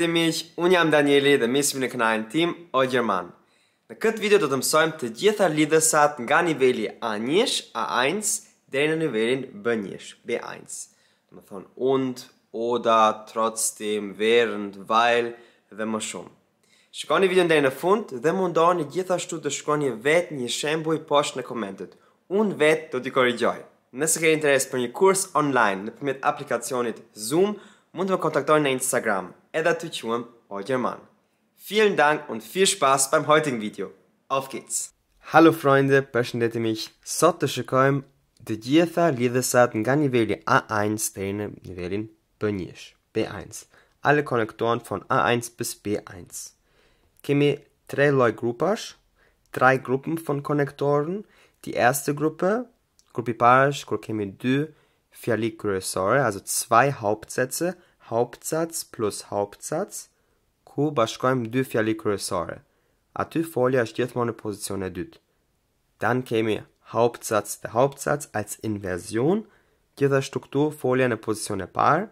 Si miq, un jam Danieli dhe mësimi në kanalin tim o gjerman. Në këtë video do të mësojmë të gjitha lidhësat nga niveli A1, A1 deri në nivelin B1, B1. Do më thon und, oda, trotzdem, während, weil dhe më shumë. Shikoni videon deri në fund dhe mundoni gjithashtu të shkoni vetë një shembull poshtë në komentet. Un vet do t'i korrigjoj. Nëse kërë interes për një kurs online përmjet aplikacionit Zoom, mund të më kontaktoni në Instagram. Edda Tuchuan Ojaman. Vielen Dank und viel Spaß beim heutigen Video. Auf geht's! Hallo Freunde, präsentierte mich Sottische Koim, de Dietha Liedesat Nganiveli A1 Träne Nivelin Bönjisch B1. Alle Konnektoren von A1 bis B1. Kimi Treloi Grupasch, drei Gruppen von Konnektoren. Die erste Gruppe, Gruppiparisch, Gruppimi Du, Fialik also zwei Hauptsätze, hauptsatz plus hauptsatz, ku bashkojmë dy fjali kryesore. Aty folja është gjithmonë në pozicion e dytë. Dan kemi hauptsatz dhe hauptsatz als inversion, gjitha këtu folja në pozicion e parë,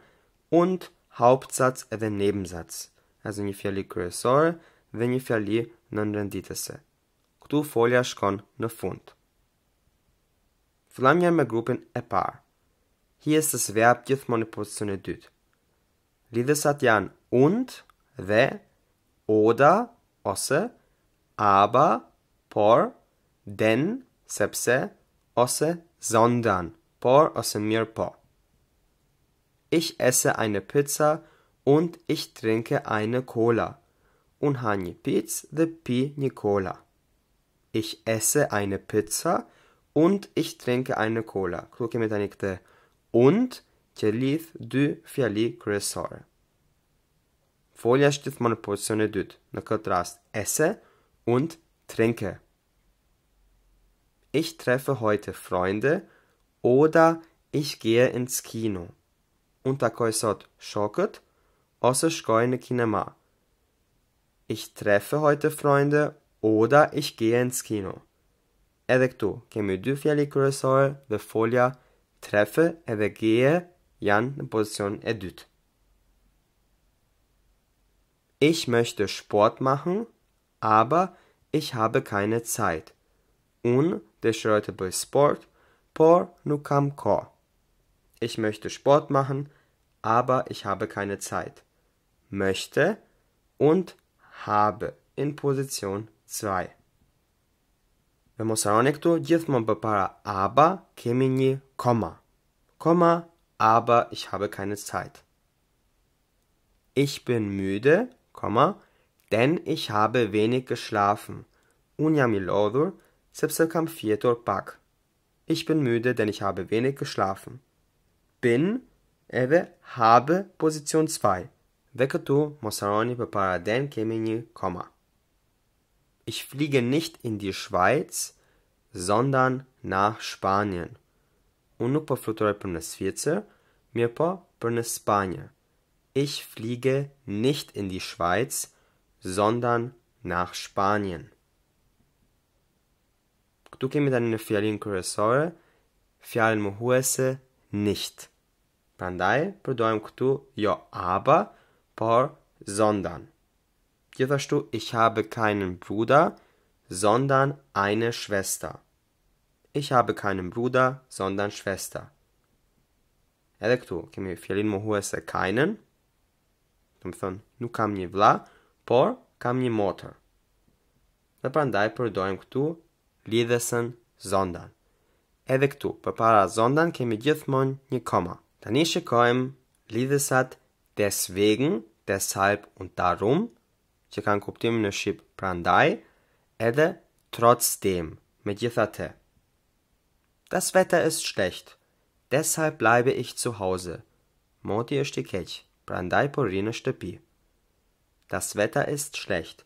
und hauptsatz edhe nebensatz, also një fjali kryesore dhe një fjali në nërënditese. Këtu folja shkon në fund. Flam një me grupin e parë. Hi e das verb gjithmonë në pozicion e dytë. Lider Satyan und, the, oder, osse, aber, por, denn, sepse, osse, sondern, por, osse, mir, por. Ich esse eine Pizza und ich trinke eine Cola. Unhani piz, the pi, ni cola. Ich esse eine Pizza und ich trinke eine Cola. Kluke mit der Und që lidh dy fjali kryesore. Folja është gjithmonë në pozicion e dytë, në këtë rast esse und trinke. Ich treffe heute Freunde oder ich gehe ins Kino. Und da koi sot shokët ose shkoj në kinema. Ich treffe heute Freunde oder ich gehe ins Kino. Edhe këtu kemi dy fjali kryesore dhe folja treffe edhe gehe Jan in Position er Ich möchte Sport machen, aber ich habe keine Zeit. Un deși Leute bei Sport, por nu cam cor. Ich möchte Sport machen, aber ich habe keine Zeit. Möchte und habe in Position 2. Ve mosaroni këtu gjithmonë përpara aba kemi një koma. Koma aber ich habe keine Zeit. Ich bin müde, denn ich habe wenig geschlafen. Ich bin müde, denn ich habe wenig geschlafen. Bin, edhe habe Position 2. Dhe këtu mos harroni përpara Ich fliege nicht in die Schweiz, sondern nach Spanien. Unë po fluturoj për në Sficë, mirë po për në Spanjë. Ich fliege nicht in die Schweiz, sondern nach Spanien. Këtu kemi tani ne në fjalin kryesore fjalën mohuese nicht. Prandaj përdorim këtu jo aber, por sondern. Gjithashtu ich habe keinen Bruder, sondern eine Schwester. Ich habe keinen Bruder, sondern Schwester. Edhe këtu, kemi fjalin më huë keinen, të më thënë, nuk kam një vla, por kam një motër. Dhe prandaj përdojmë këtu lidhesën zondan. Edhe këtu, për para zondan, kemi gjithmon një koma. Të një shikojmë lidhesat deswegen, deshalb und darum, që kanë kuptim në shqip prandaj, edhe trotzdem, me Das Wetter ist schlecht. Deshalb bleibe ich zu Hause. Motie štikeć, brandai porine štepi. Das Wetter ist schlecht.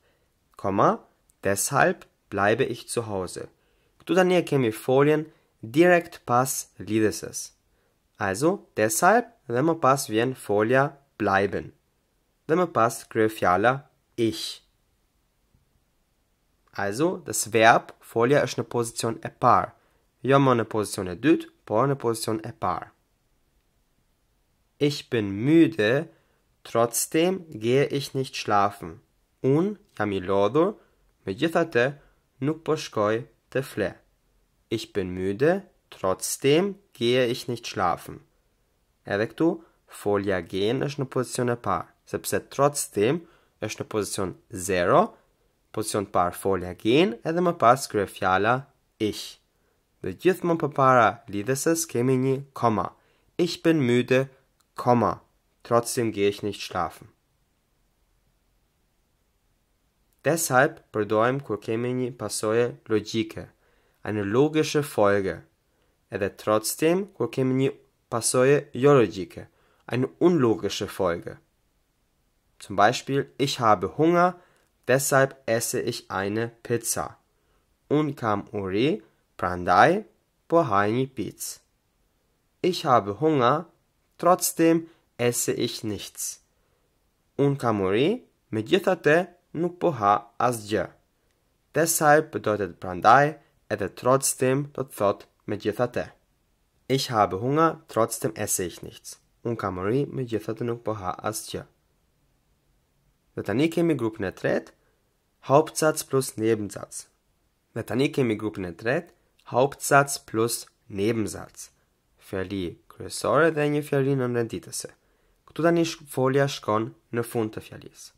Komma, deshalb bleibe ich zu Hause. Kto nie kemi folien, direkt pass lideses. Also, deshalb, wenn man pas wie ein Folia bleiben. Wenn man pas krefiala ich. Also, das Verb Folia ist eine Position apart. Jo më në pozicion e dytë, por në pozicion e parë. Ich bin müde, trotzdem gehe ich nicht schlafen. Un jam i lodhur, megjithatë nuk po shkoj të fle. Ich bin müde, trotzdem gehe ich nicht schlafen. Edhe këtu folja gehen është në pozicion e parë, sepse trotzdem është në pozicion 0, pozicion parë folja gehen edhe më pas kryefjala ich. The youth Mumpapara lideses kemini, Komma. Ich bin müde, Komma. Trotzdem gehe ich nicht schlafen. Deshalb bedoim kurkemini pasoje logike, eine logische Folge. Aber trotzdem kurkemini pasoje jologike, eine unlogische Folge. Zum Beispiel, ich habe Hunger, deshalb esse ich eine Pizza. kam uri Prandaj Bohani Piz. Ich habe Hunger, trotzdem esse ich nichts. Unkamuri medjitate nukpoha asdje. Deshalb bedeutet Prandaj ete trotzdem dotzot medjitate. Ich habe Hunger, trotzdem esse ich nichts. Unkamuri medjitate nukpoha asdje. Vetanike mi grupne tret, Hauptsatz plus Nebensatz. Vetanike mi grupne tret, Hauptsatz plus Nebensatz. Fjali kryesore dhe një fjali në nënditëse. Këtu tani një folja shkon në fund të fjalis.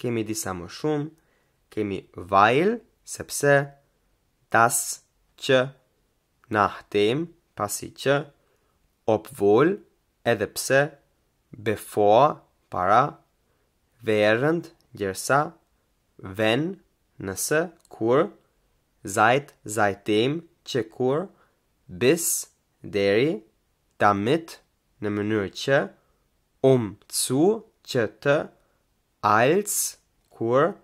Kemi disa më shumë, kemi vajl, sepse, das, që, nahtem, pasi që, opvol, edhe pse, before, para, verënd, gjersa, ven, nëse, kur, kur, seit, seitdem, Çekur, bis, deri, damit, ne mënyrë um, zu, që të, als, kur,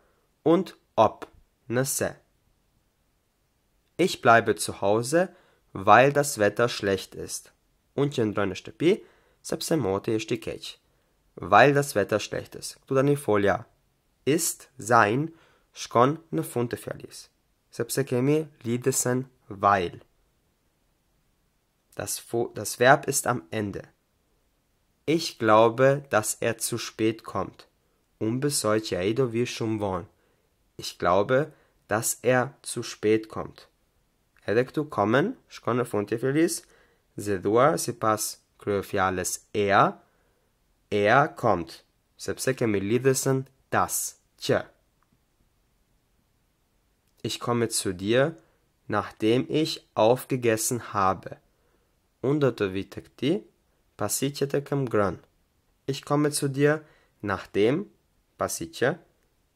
und ob, nëse. Ich bleibe zu Hause, weil das Wetter schlecht ist. Unë që ndrojnë në shtëpi, sepse moti është i keq. Weil das Wetter schlecht ist. Këtu tani folja ist, sein, shkon ne fund të fjallis sepse kemi lydesen weil. Das, das Verb ist am Ende. Ich glaube, dass er zu spät kommt. Unbesäucheido wie Schumwon. Ich glaube, dass er zu spät kommt. Hedektu kommen, skone funte felis, se duar si pas kryofiales er, er kommt. Sepse kemi lydesen das, tja ich komme zu dir, nachdem ich aufgegessen habe. Untertovitati pasichtetekam gran. Ich komme zu dir, nachdem pasicche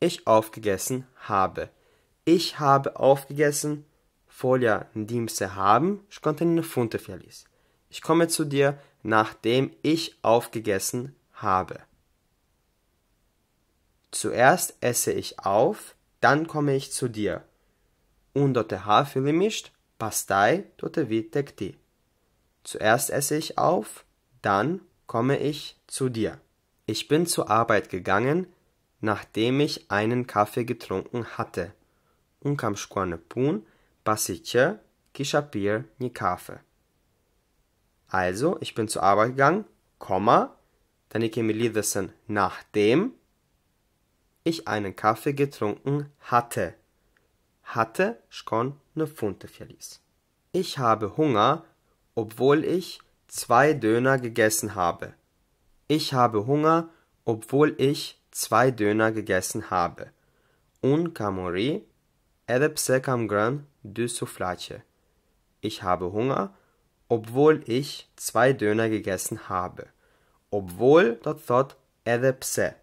ich aufgegessen habe. Ich habe aufgegessen, folia ndimse haben, skontenine funte fialis. Ich komme zu dir, nachdem ich aufgegessen habe. Zuerst esse ich auf, dann komme ich zu dir und до теха Pastei pastai der tekti. Zuerst esse ich auf, dann komme ich zu dir. Ich bin zur Arbeit gegangen, nachdem ich einen Kaffee getrunken hatte. Unkam pun, pasiche, kishapir ni Kaffee. Also, ich bin zur Arbeit gegangen, Komma, dann ich nachdem ich einen Kaffee getrunken hatte hatte schon ne Funte verließ. Ich habe Hunger, obwohl ich zwei Döner gegessen habe. Ich habe Hunger, obwohl ich zwei Döner gegessen habe. Un camori, edepse cam gran du souflace. Ich habe Hunger, obwohl ich zwei Döner gegessen habe. Obwohl dort thot edepse.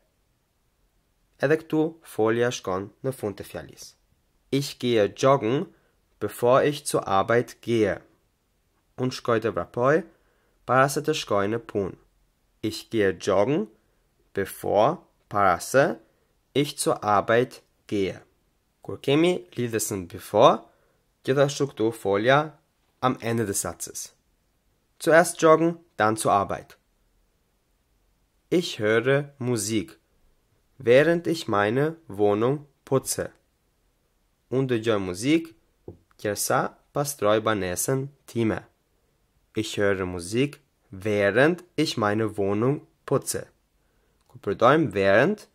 Edek tu folia schon ne funte të ich gehe joggen, bevor ich zur Arbeit gehe. Un szkoide vrapoi, parase te pun. Ich gehe joggen, bevor, parase, ich zur Arbeit gehe. Kur kemi bevor, gjithashtu këtu folja am Ende des Satzes. Zuerst joggen, dann zur Arbeit. Ich höre Musik, während ich meine Wohnung putze. unë dëgjoj muzik, kërsa pastroj banesën time. Ich höre muzik, während ich meine Wohnung putze. Ku përdojmë während,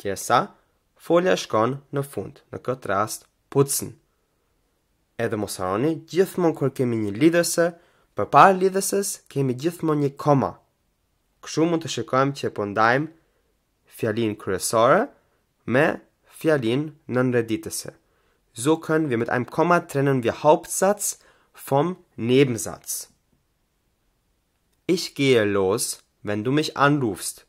kjersa, folja shkon në fund, në këtë rast putzen. Edhe mosaroni, gjithmonë kur kemi një lidhëse, përpara lidhëses kemi gjithmonë një koma. Këshu mund të shikojmë që po fjalin kryesore me fjalin në nërëditëse. So können wir mit einem Komma trennen wir Hauptsatz vom Nebensatz. Ich gehe los, wenn du mich anrufst.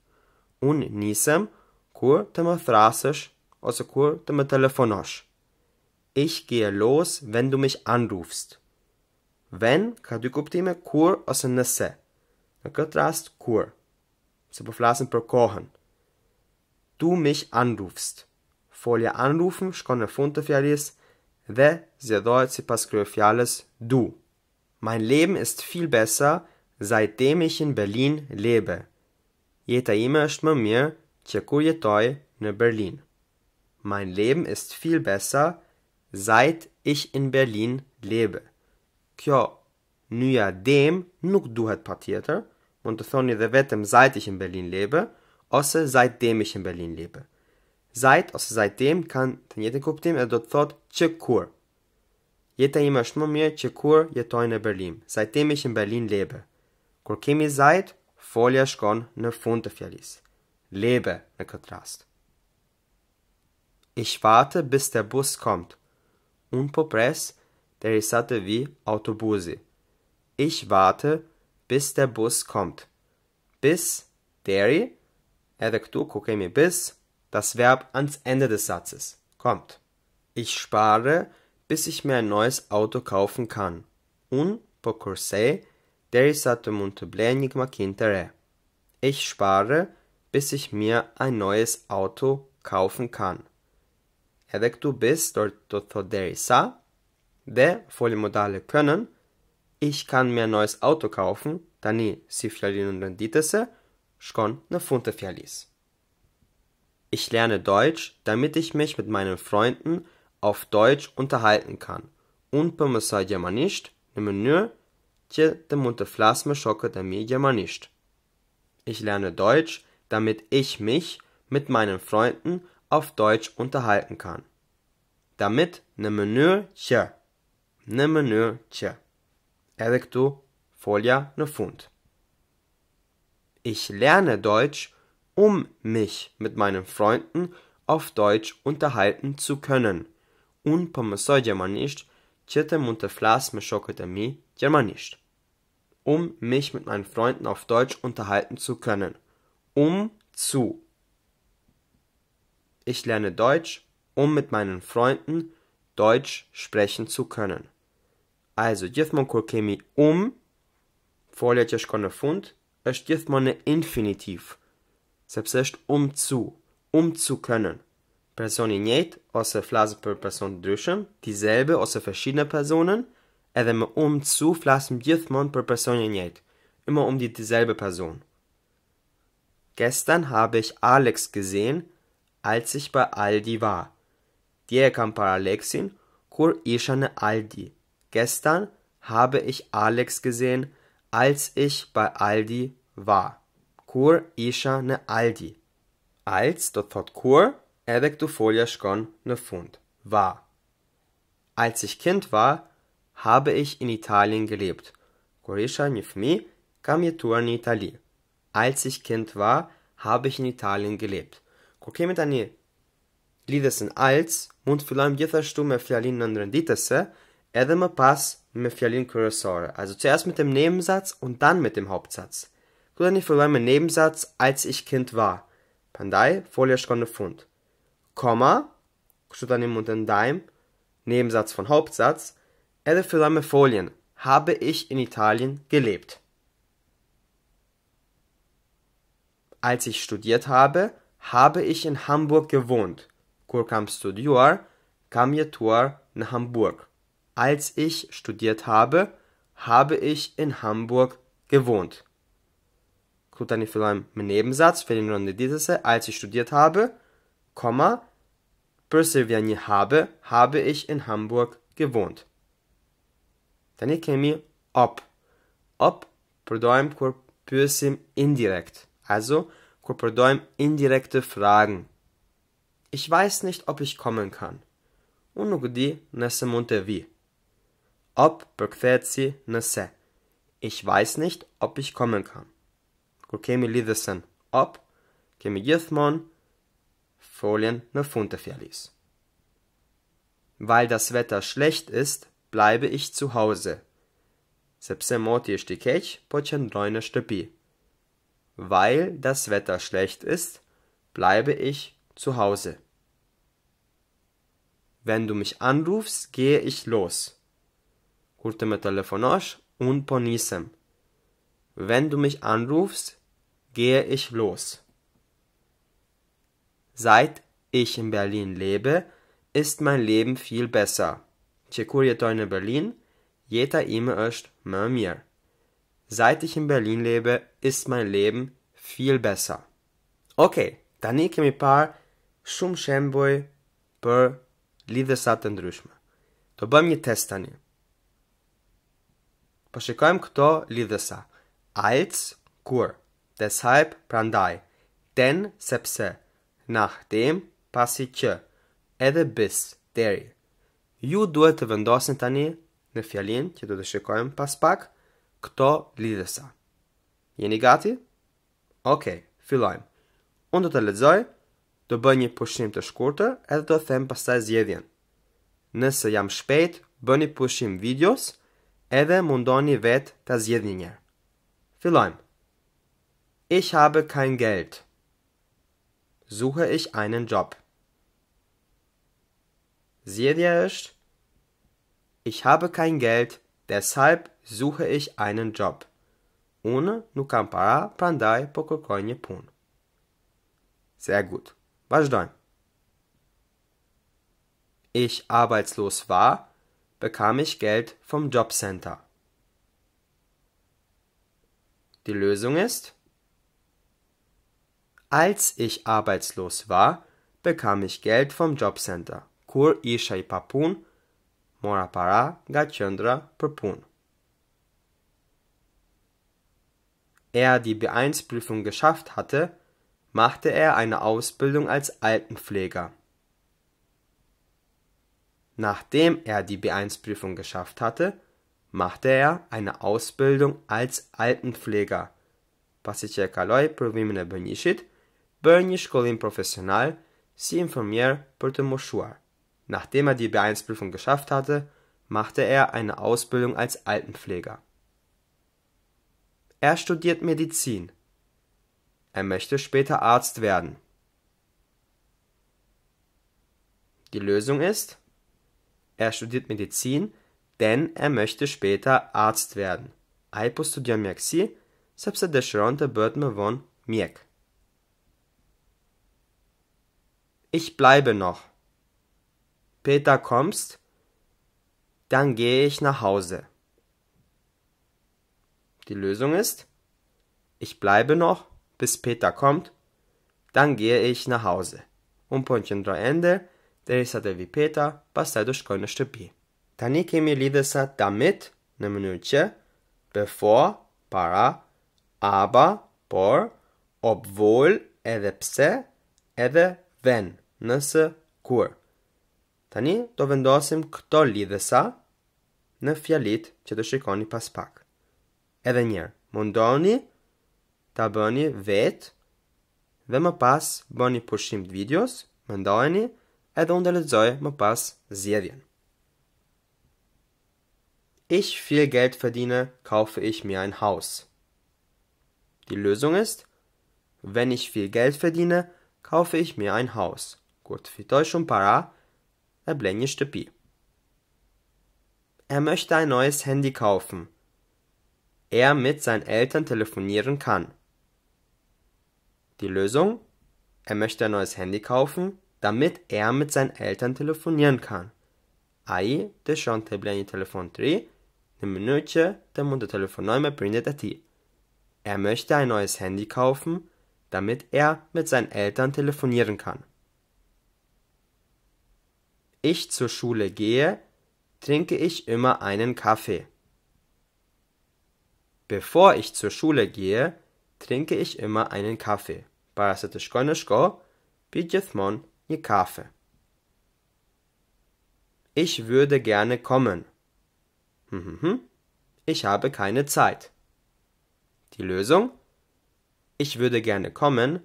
Und nisem kurtem thrasisch, also kurtem telefonosch. Ich gehe los, wenn du mich anrufst. Wenn kadykoptime kur osenese. Na katrast kur. Se beflassen per kochen. Du mich anrufst. Folie anrufen, skonne funte fialis, dhe zjedhojt si pas kryo fjales du. Mein Leben ist viel besser, seitdem ich in Berlin lebe. Jeta ime është më mirë që kur jetoj në Berlin. Mein Leben ist viel besser, seit ich in Berlin lebe. Kjo nyja dem nuk duhet pa tjetër, mund të thoni dhe vetëm seit ich in Berlin lebe, ose seitdem ich in Berlin lebe. Zajt ose zajtim kanë të njëjtin kuptim edhe do të thotë që kur. Jeta ime është më mirë që kur jetoj në Berlin. Zajtimi që në Berlin lebe. Kur kemi zajt, folja shkon në fund të fjalisë. Lebe në këtë rast. Ich warte bis der Bus kommt. Un po pres derisa të vi autobusi. Ich warte bis der Bus kommt. Bis deri edhe këtu ku kemi bis das Verb ans Ende des Satzes kommt. Ich spare, bis ich mir ein neues Auto kaufen kann. Un pocorsei derisate montoblenik kintere. Ich spare, bis ich mir ein neues Auto kaufen kann. Edek du bist derisa, de modale können, ich kann mir ein neues Auto kaufen, dani si fialin renditese, schon ne funte fialis. Ich lerne Deutsch, damit ich mich mit meinen Freunden auf Deutsch unterhalten kann. Und помысла germanisht, nur, че te munteflasme schocke de mir germanisht. Ich lerne Deutsch, damit ich mich mit meinen Freunden auf Deutsch unterhalten kann. Damit nur че. nur че. Erectu, Folia ne Fund. Ich lerne Deutsch, um mich mit meinen Freunden auf Deutsch unterhalten zu können. Und помысой germanisch, четем unter Flas meshokotemi germanisch. Um mich mit meinen Freunden auf Deutsch unterhalten zu können. Um zu. Ich lerne Deutsch, um mit meinen Freunden Deutsch sprechen zu können. Also, gjithmon kur kemi um, folja që shkon në fund, është gjithmonë infinitiv. Selbst erst um zu, um zu können. Person in aus der Phrase per Person duschen, dieselbe aus verschiedene Personen, edhe um zu flasim gjithmonë per Person in njëjtë, immer um die dieselbe Person. Gestern habe ich Alex gesehen, als ich bei Aldi war. Dje kam par Alexin, kur ischane Aldi. Gestern habe ich Alex gesehen, als ich bei Aldi war kur isha ne aldi. Als dort fort kur, edek du foliashkon ne fund. War. Als ich Kind war, habe ich in Italien gelebt. Corisha nifmi kamietur in Itali. Als ich Kind war, habe ich in Italien gelebt. Kokemitani lidhe se në alc mund të fillojmë gjithashtu me fjalin nëndrenditëse edhe më pas me fjalin kryesore. Also zuerst mit dem Nebensatz und dann mit dem Hauptsatz. Clooney verlor im Nebensatz Als ich Kind war. Pandai, Folie Skonde Pfund. Komma, Pseudonym und ein Dime, Nebensatz von Hauptsatz, Erde für verlor Folien. Habe ich in Italien gelebt. Als ich studiert habe, habe ich in Hamburg gewohnt. Kurkam Studior, studiar, Tour in Hamburg. Als ich studiert habe, habe ich in Hamburg gewohnt dann Scrutiny für einen Nebensatz für den Rendezise, als ich studiert habe, Komma, Persevanie habe, habe ich in Hamburg gewohnt. Dann käme ob. Ob Prodoim Corpusim indirekt. Also Corpodoim indirekte Fragen. Ich weiß nicht, ob ich kommen kann. Unugdi nesse montevi. Ob bekvetsi nesse. Ich weiß nicht, ob ich kommen kann kur kemi lidhësën up, kemi gjithmonë foljen në fund të fjalisë. Weil das Wetter schlecht ist, bleibe ich zu Hause. Sepse moti është keq, po qëndroj në shtëpi. Weil das Wetter schlecht ist, bleibe ich zu Hause. Wenn du mich anrufst, gehe ich los. Kur të me telefonosh, unë po nisem. Wenn du mich anrufst, gehe ich los. Seit ich in Berlin lebe, ist mein Leben viel besser. Që kur jetoj në Berlin, jeta ime është më e mirë. Seit ich in Berlin lebe, ist mein Leben viel besser. Okay, tani kemi parë shumë shembuj për lidhësa të ndryshme. Do bëjmë një test tani. Po shikojmë këto lidhësa. Als kur deshalb prandaj denn sepse nachdem pasi që edhe bis deri ju duhet të vendosni tani në fjalin që do të shikojmë pas pak këto lidhësa jeni gati ok fillojmë unë do të lexoj do bëj një pushim të shkurtër edhe do të them pastaj zgjedhjen nëse jam shpejt bëni pushim videos edhe mundoni vet ta zgjidhni një fillojmë Ich habe kein Geld. Suche ich einen Job. Siedesh. Ich habe kein Geld, deshalb suche ich einen Job. Ohne no campará prandai pococogne pun. Sehr gut. Was dann? Ich arbeitslos war, bekam ich Geld vom Jobcenter. Die Lösung ist als ich arbeitslos war, bekam ich Geld vom Jobcenter Kur Ishai Papun Morapara Gachandra Papun. Er die B1-Prüfung geschafft hatte, machte er eine Ausbildung als Altenpfleger. Nachdem er die B1-Prüfung geschafft hatte, machte er eine Ausbildung als Altenpfleger. Pasicheka loy benishit Bernie Schkolim Professional S'il Infirmier pour le Mouchoir. Nachdem er die B1-Prüfung geschafft hatte, machte er eine Ausbildung als Altenpfleger. Er studiert Medizin. Er möchte später Arzt werden. Die Lösung ist, er studiert Medizin, denn er möchte später Arzt werden. Ai postudiar medicina, sepse dëshiron të bëhet më vonë Ich bleibe noch. Peter kommst, dann gehe ich nach Hause. Die Lösung ist, ich bleibe noch, bis Peter kommt, dann gehe ich nach Hause. Un punct într-o ende, derisa wie Peter, was sei durch keine në Dann Tani kemi lidhësa damit në ne Minute, bevor, para, aber, por, obwohl, edhe pse, edhe when, nëse, kur. Tani do vendosim këto lidhësa në fjalit që të shikoni pas pak. Edhe njerë, mundoni ta bëni vetë dhe më pas bëni pushim të videos, më edhe unë të lezoj më pas zjedhjen. Ich viel Geld verdiene, kaufe ich mir ein Haus. Die Lösung ist, wenn ich viel Geld verdiene, kaufe kaufe ich mir ein Haus. Gut, für Deutsch und Para, erblenje Stepi. Er möchte ein neues Handy kaufen. Er mit seinen Eltern telefonieren kann. Die Lösung? Er möchte ein neues Handy kaufen, damit er mit seinen Eltern telefonieren kann. Ai, de shante bleni telefon 3, ne minute, de munde Er möchte ein neues Handy kaufen, damit er mit seinen Eltern telefonieren kann. Ich zur Schule gehe, trinke ich immer einen Kaffee. Bevor ich zur Schule gehe, trinke ich immer einen Kaffee. Ich würde gerne kommen. Hm, hm, hm. Ich habe keine Zeit. Die Lösung? ich würde gerne kommen,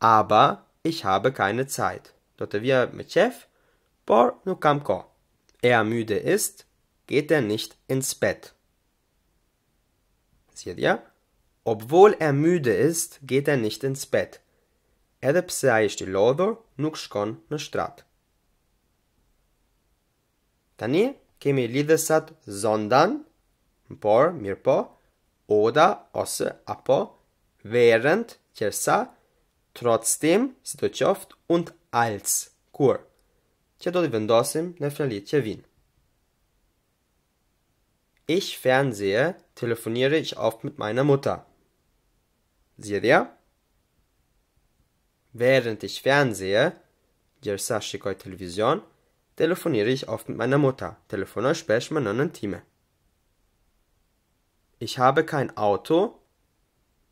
aber ich habe keine Zeit. Dort wir mit Chef, por nu kamko. Er müde ist, geht er nicht ins Bett. Seht ihr? Obwohl er müde ist, geht er nicht ins Bett. Edhe pse ai është i lodhur, nuk Tani kemi lidhësat sondern, por, mirë po, oda ose apo während Chersa, trotzdem, Sitochov und als Kur. Ce tot vendosem nefralice vin. Ich fernsehe, telefoniere ich oft mit meiner Mutter. Siehe dir? Während ich fernsehe, Gersa schicoi Television, telefoniere ich oft mit meiner Mutter. Telefonoi spesh manon intime. Ich habe kein Auto,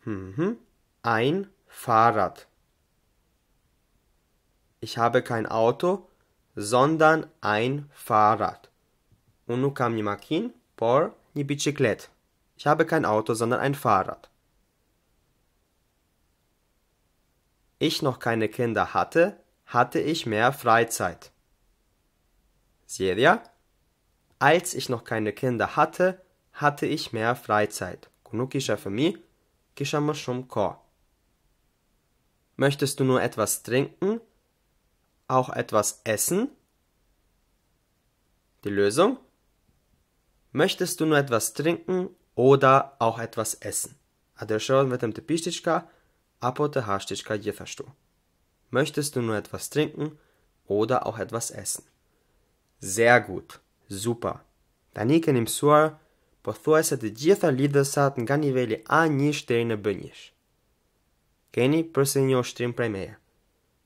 Mhm. Ein Fahrrad. Ich habe kein Auto, sondern ein Fahrrad. Un nu cam nimakin, por ni biciclet. Ich habe kein Auto, sondern ein Fahrrad. Ich noch keine Kinder hatte, hatte ich mehr Freizeit. Seria? Als ich noch keine Kinder hatte, hatte ich mehr Freizeit. Genug ist für mich, chama schon ko. Möchtest du nur etwas trinken? Auch etwas essen? Die Lösung? Möchtest du nur etwas trinken oder auch etwas essen? A mit dem Tepistischka, a pote je versto. Möchtest du nur etwas trinken oder auch etwas essen? Sehr gut. Super. Danike nim suar po thua se të gjitha lidhësat nga niveli A1 deri në B1. Keni përse një ushtrim prej meje.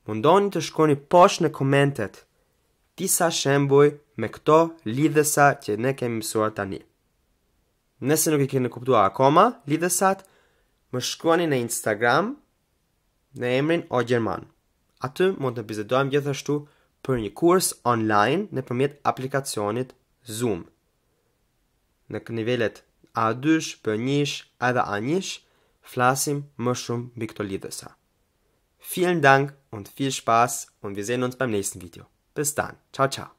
Mundoni të shkoni poshtë në komentet disa shembuj me këto lidhësa që ne kemi mësuar tani. Nëse nuk i keni kuptuar akoma lidhësat, më shkruani në Instagram në emrin O German. Atë mund të bizedojmë gjithashtu për një kurs online nëpërmjet aplikacionit Zoom në nivelet A2, B1, edhe A1, flasim më shumë mbi këto lidhësa. Vielen Dank und viel Spaß und wir sehen uns beim nächsten Video. Bis dann. Ciao ciao.